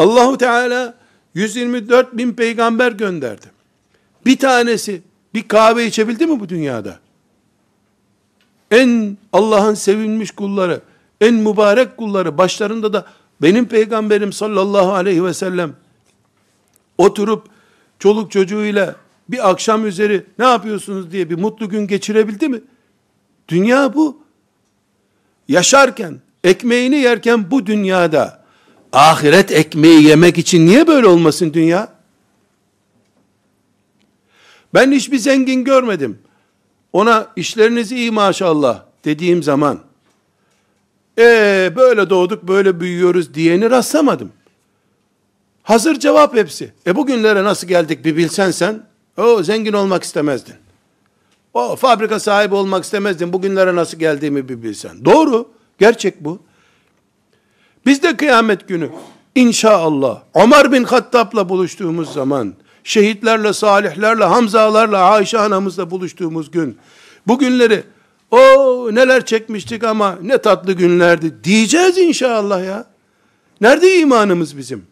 Allahu Teala 124 bin peygamber gönderdi. Bir tanesi bir kahve içebildi mi bu dünyada? En Allah'ın sevilmiş kulları, en mübarek kulları başlarında da benim peygamberim sallallahu aleyhi ve sellem oturup çoluk çocuğuyla bir akşam üzeri ne yapıyorsunuz diye bir mutlu gün geçirebildi mi? Dünya bu. Yaşarken, ekmeğini yerken bu dünyada Ahiret ekmeği yemek için niye böyle olmasın dünya? Ben hiçbir zengin görmedim. Ona işleriniz iyi maşallah dediğim zaman ee, böyle doğduk böyle büyüyoruz diyeni rastlamadım. Hazır cevap hepsi. E bugünlere nasıl geldik bir bilsen sen o zengin olmak istemezdin. O fabrika sahibi olmak istemezdin. Bugünlere nasıl geldiğimi bir bilsen. Doğru. Gerçek bu. Biz de kıyamet günü inşallah Ömer bin Hattab'la buluştuğumuz zaman, şehitlerle, salihlerle, Hamzalarla, Ayşe anamızla buluştuğumuz gün, bugünleri o neler çekmiştik ama ne tatlı günlerdi diyeceğiz inşallah ya. Nerede imanımız bizim?